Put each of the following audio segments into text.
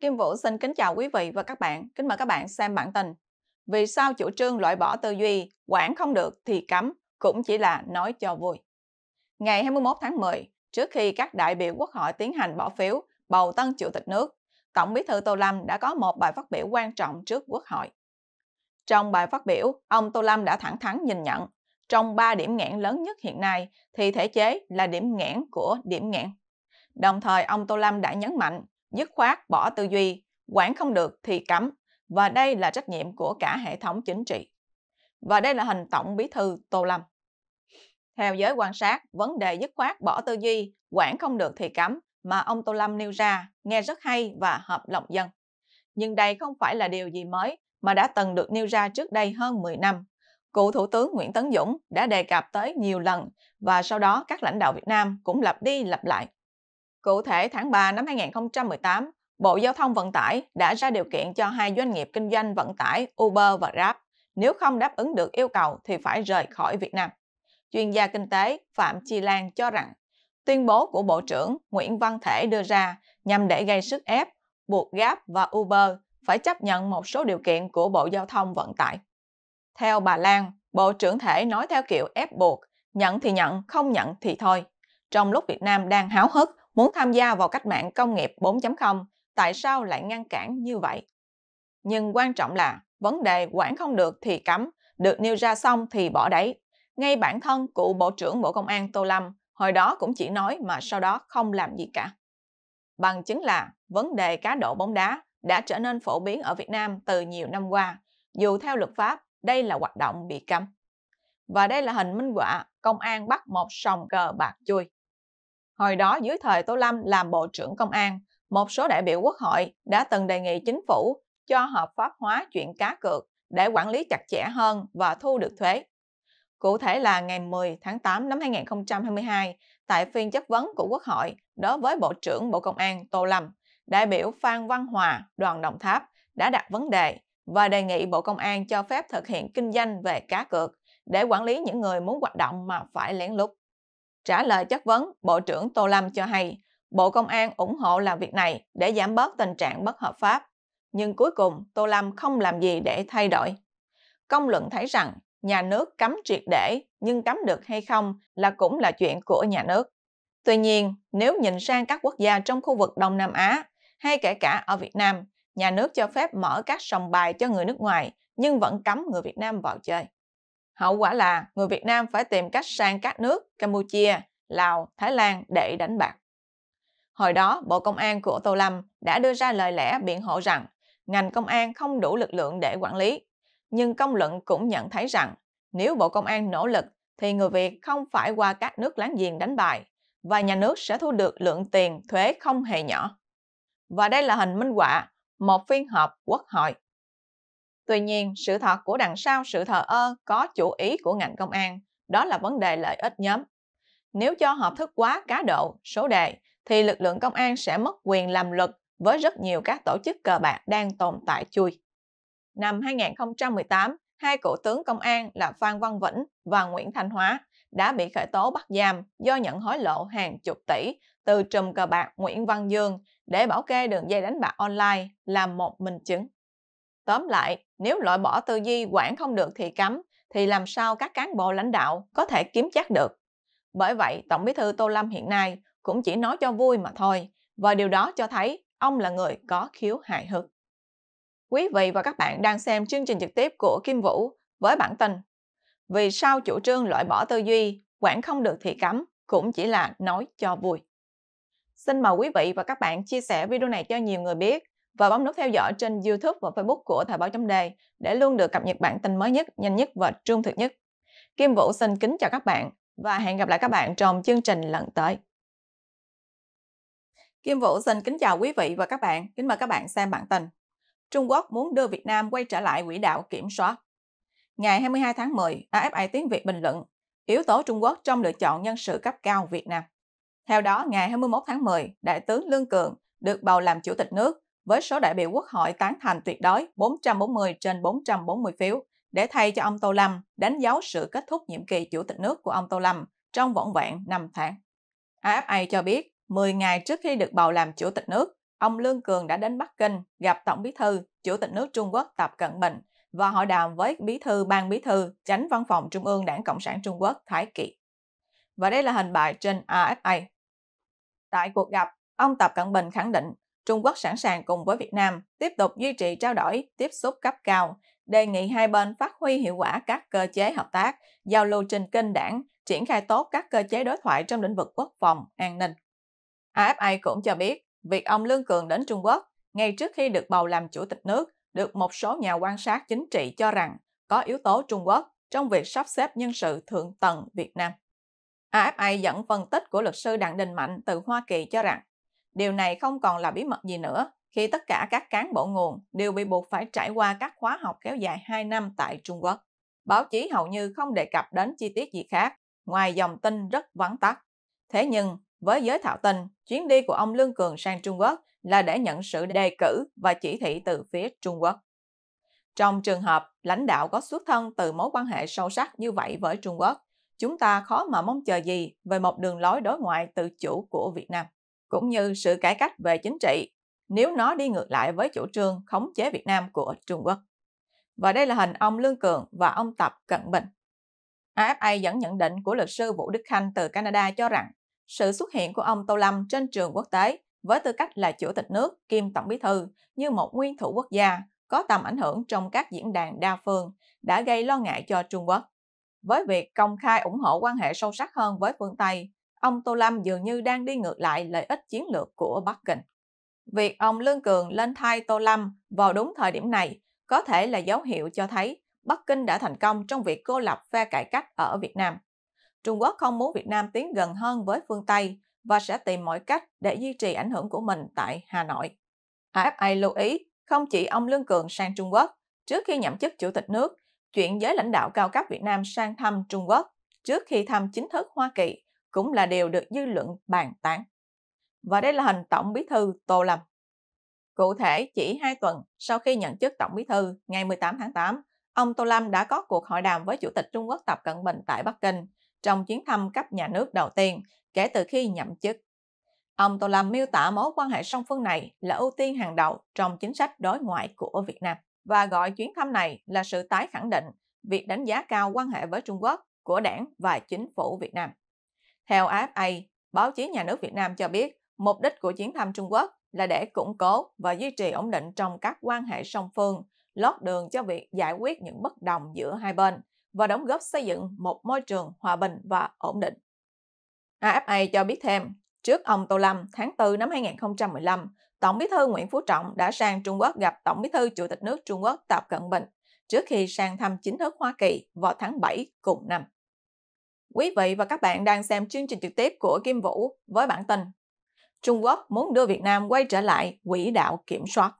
Kim Vũ xin kính chào quý vị và các bạn. Kính mời các bạn xem bản tin. Vì sao chủ trương loại bỏ tư duy, quản không được thì cấm, cũng chỉ là nói cho vui. Ngày 21 tháng 10, trước khi các đại biểu quốc hội tiến hành bỏ phiếu bầu tân chủ tịch nước, Tổng bí thư Tô Lâm đã có một bài phát biểu quan trọng trước quốc hội. Trong bài phát biểu, ông Tô Lâm đã thẳng thắn nhìn nhận, trong ba điểm nghẽn lớn nhất hiện nay thì thể chế là điểm nghẽn của điểm nghẽn. Đồng thời, ông Tô Lâm đã nhấn mạnh dứt khoát bỏ tư duy, quản không được thì cấm, và đây là trách nhiệm của cả hệ thống chính trị. Và đây là hình tổng bí thư Tô Lâm. Theo giới quan sát, vấn đề dứt khoát bỏ tư duy, quản không được thì cấm mà ông Tô Lâm nêu ra nghe rất hay và hợp lòng dân. Nhưng đây không phải là điều gì mới mà đã từng được nêu ra trước đây hơn 10 năm. Cựu Thủ tướng Nguyễn Tấn Dũng đã đề cập tới nhiều lần và sau đó các lãnh đạo Việt Nam cũng lặp đi lặp lại. Cụ thể, tháng 3 năm 2018, Bộ Giao thông Vận tải đã ra điều kiện cho hai doanh nghiệp kinh doanh vận tải Uber và Grab, nếu không đáp ứng được yêu cầu thì phải rời khỏi Việt Nam. Chuyên gia kinh tế Phạm Chi Lan cho rằng, tuyên bố của Bộ trưởng Nguyễn Văn Thể đưa ra nhằm để gây sức ép, buộc Grab và Uber phải chấp nhận một số điều kiện của Bộ Giao thông Vận tải. Theo bà Lan, Bộ trưởng Thể nói theo kiểu ép buộc, nhận thì nhận, không nhận thì thôi. Trong lúc Việt Nam đang háo hức muốn tham gia vào cách mạng công nghiệp 4.0, tại sao lại ngăn cản như vậy? Nhưng quan trọng là vấn đề quản không được thì cấm, được nêu ra xong thì bỏ đấy. Ngay bản thân cựu Bộ trưởng Bộ Công an Tô Lâm hồi đó cũng chỉ nói mà sau đó không làm gì cả. Bằng chứng là vấn đề cá độ bóng đá đã trở nên phổ biến ở Việt Nam từ nhiều năm qua, dù theo luật pháp đây là hoạt động bị cấm. Và đây là hình minh họa công an bắt một sòng cờ bạc chui. Hồi đó dưới thời Tô Lâm làm Bộ trưởng Công an, một số đại biểu quốc hội đã từng đề nghị chính phủ cho hợp pháp hóa chuyện cá cược để quản lý chặt chẽ hơn và thu được thuế. Cụ thể là ngày 10 tháng 8 năm 2022, tại phiên chất vấn của Quốc hội đối với Bộ trưởng Bộ Công an Tô Lâm, đại biểu Phan Văn Hòa, đoàn Đồng Tháp đã đặt vấn đề và đề nghị Bộ Công an cho phép thực hiện kinh doanh về cá cược để quản lý những người muốn hoạt động mà phải lén lút. Trả lời chất vấn, Bộ trưởng Tô Lâm cho hay Bộ Công an ủng hộ làm việc này để giảm bớt tình trạng bất hợp pháp. Nhưng cuối cùng, Tô Lâm không làm gì để thay đổi. Công luận thấy rằng nhà nước cấm triệt để nhưng cấm được hay không là cũng là chuyện của nhà nước. Tuy nhiên, nếu nhìn sang các quốc gia trong khu vực Đông Nam Á hay kể cả ở Việt Nam, nhà nước cho phép mở các sòng bài cho người nước ngoài nhưng vẫn cấm người Việt Nam vào chơi. Hậu quả là người Việt Nam phải tìm cách sang các nước Campuchia, Lào, Thái Lan để đánh bạc. Hồi đó, Bộ Công an của Tô Lâm đã đưa ra lời lẽ biện hộ rằng ngành công an không đủ lực lượng để quản lý. Nhưng công luận cũng nhận thấy rằng nếu Bộ Công an nỗ lực thì người Việt không phải qua các nước láng giềng đánh bài và nhà nước sẽ thu được lượng tiền thuế không hề nhỏ. Và đây là hình minh họa một phiên họp quốc hội Tuy nhiên, sự thật của đằng sau sự thờ ơ có chủ ý của ngành công an, đó là vấn đề lợi ích nhóm. Nếu cho hợp thức quá cá độ, số đề, thì lực lượng công an sẽ mất quyền làm luật với rất nhiều các tổ chức cờ bạc đang tồn tại chui. Năm 2018, hai cựu tướng công an là Phan Văn Vĩnh và Nguyễn Thanh Hóa đã bị khởi tố bắt giam do nhận hối lộ hàng chục tỷ từ trùm cờ bạc Nguyễn Văn Dương để bảo kê đường dây đánh bạc online làm một minh chứng. Tóm lại, nếu loại bỏ tư duy quản không được thì cấm, thì làm sao các cán bộ lãnh đạo có thể kiếm chắc được? Bởi vậy, Tổng bí thư Tô Lâm hiện nay cũng chỉ nói cho vui mà thôi, và điều đó cho thấy ông là người có khiếu hài hước. Quý vị và các bạn đang xem chương trình trực tiếp của Kim Vũ với bản tin Vì sao chủ trương loại bỏ tư duy, quản không được thì cấm cũng chỉ là nói cho vui. Xin mời quý vị và các bạn chia sẻ video này cho nhiều người biết và bấm nút theo dõi trên YouTube và Facebook của Thời báo chấm đề để luôn được cập nhật bản tin mới nhất, nhanh nhất và trung thực nhất. Kim Vũ xin kính chào các bạn và hẹn gặp lại các bạn trong chương trình lần tới. Kim Vũ xin kính chào quý vị và các bạn, kính mời các bạn xem bản tin. Trung Quốc muốn đưa Việt Nam quay trở lại quỹ đạo kiểm soát. Ngày 22 tháng 10, AFI Tiếng Việt bình luận yếu tố Trung Quốc trong lựa chọn nhân sự cấp cao Việt Nam. Theo đó, ngày 21 tháng 10, Đại tướng Lương Cường được bầu làm Chủ tịch nước với số đại biểu Quốc hội tán thành tuyệt đối 440 trên 440 phiếu để thay cho ông Tô Lâm đánh dấu sự kết thúc nhiệm kỳ chủ tịch nước của ông Tô Lâm trong vỏn vẹn 5 tháng. AFA cho biết, 10 ngày trước khi được bầu làm chủ tịch nước, ông Lương Cường đã đến Bắc Kinh gặp Tổng bí thư, chủ tịch nước Trung Quốc Tập Cận Bình và hội đàm với bí thư ban bí thư, tránh văn phòng Trung ương Đảng Cộng sản Trung Quốc Thái Kỳ. Và đây là hình bài trên AFA. Tại cuộc gặp, ông Tập Cận Bình khẳng định Trung Quốc sẵn sàng cùng với Việt Nam tiếp tục duy trì trao đổi, tiếp xúc cấp cao, đề nghị hai bên phát huy hiệu quả các cơ chế hợp tác, giao lưu trên kênh đảng, triển khai tốt các cơ chế đối thoại trong lĩnh vực quốc phòng, an ninh. AFA cũng cho biết, việc ông Lương Cường đến Trung Quốc ngay trước khi được bầu làm chủ tịch nước được một số nhà quan sát chính trị cho rằng có yếu tố Trung Quốc trong việc sắp xếp nhân sự thượng tầng Việt Nam. AFA dẫn phân tích của luật sư Đặng Đình Mạnh từ Hoa Kỳ cho rằng Điều này không còn là bí mật gì nữa khi tất cả các cán bộ nguồn đều bị buộc phải trải qua các khóa học kéo dài 2 năm tại Trung Quốc. Báo chí hầu như không đề cập đến chi tiết gì khác, ngoài dòng tin rất vắn tắt. Thế nhưng, với giới thạo tin, chuyến đi của ông Lương Cường sang Trung Quốc là để nhận sự đề cử và chỉ thị từ phía Trung Quốc. Trong trường hợp lãnh đạo có xuất thân từ mối quan hệ sâu sắc như vậy với Trung Quốc, chúng ta khó mà mong chờ gì về một đường lối đối ngoại tự chủ của Việt Nam cũng như sự cải cách về chính trị nếu nó đi ngược lại với chủ trương khống chế Việt Nam của Trung Quốc. Và đây là hình ông Lương Cường và ông Tập Cận Bình. AFA dẫn nhận định của luật sư Vũ Đức Khanh từ Canada cho rằng sự xuất hiện của ông Tô Lâm trên trường quốc tế với tư cách là chủ tịch nước kiêm tổng bí thư như một nguyên thủ quốc gia có tầm ảnh hưởng trong các diễn đàn đa phương đã gây lo ngại cho Trung Quốc. Với việc công khai ủng hộ quan hệ sâu sắc hơn với phương Tây, ông Tô Lâm dường như đang đi ngược lại lợi ích chiến lược của Bắc Kinh. Việc ông Lương Cường lên thay Tô Lâm vào đúng thời điểm này có thể là dấu hiệu cho thấy Bắc Kinh đã thành công trong việc cô lập phe cải cách ở Việt Nam. Trung Quốc không muốn Việt Nam tiến gần hơn với phương Tây và sẽ tìm mọi cách để duy trì ảnh hưởng của mình tại Hà Nội. AFA lưu ý, không chỉ ông Lương Cường sang Trung Quốc, trước khi nhậm chức chủ tịch nước, chuyện giới lãnh đạo cao cấp Việt Nam sang thăm Trung Quốc trước khi thăm chính thức Hoa Kỳ cũng là điều được dư luận bàn tán. Và đây là hình Tổng Bí thư Tô Lâm. Cụ thể, chỉ 2 tuần sau khi nhận chức Tổng Bí thư ngày 18 tháng 8, ông Tô Lâm đã có cuộc hội đàm với Chủ tịch Trung Quốc Tập Cận Bình tại Bắc Kinh trong chuyến thăm cấp nhà nước đầu tiên kể từ khi nhậm chức. Ông Tô Lâm miêu tả mối quan hệ song phương này là ưu tiên hàng đầu trong chính sách đối ngoại của Việt Nam và gọi chuyến thăm này là sự tái khẳng định việc đánh giá cao quan hệ với Trung Quốc của đảng và chính phủ Việt Nam. Theo AFA, báo chí nhà nước Việt Nam cho biết mục đích của chuyến thăm Trung Quốc là để củng cố và duy trì ổn định trong các quan hệ song phương, lót đường cho việc giải quyết những bất đồng giữa hai bên và đóng góp xây dựng một môi trường hòa bình và ổn định. AFA cho biết thêm, trước ông Tô Lâm tháng 4 năm 2015, Tổng bí thư Nguyễn Phú Trọng đã sang Trung Quốc gặp Tổng bí thư Chủ tịch nước Trung Quốc Tập Cận Bình trước khi sang thăm chính thức Hoa Kỳ vào tháng 7 cùng năm. Quý vị và các bạn đang xem chương trình trực tiếp của Kim Vũ với bản tin Trung Quốc muốn đưa Việt Nam quay trở lại quỹ đạo kiểm soát.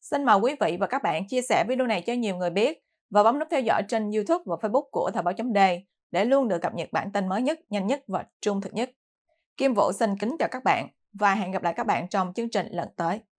Xin mời quý vị và các bạn chia sẻ video này cho nhiều người biết và bấm nút theo dõi trên YouTube và Facebook của Thời báo chấm đề để luôn được cập nhật bản tin mới nhất, nhanh nhất và trung thực nhất. Kim Vũ xin kính chào các bạn và hẹn gặp lại các bạn trong chương trình lần tới.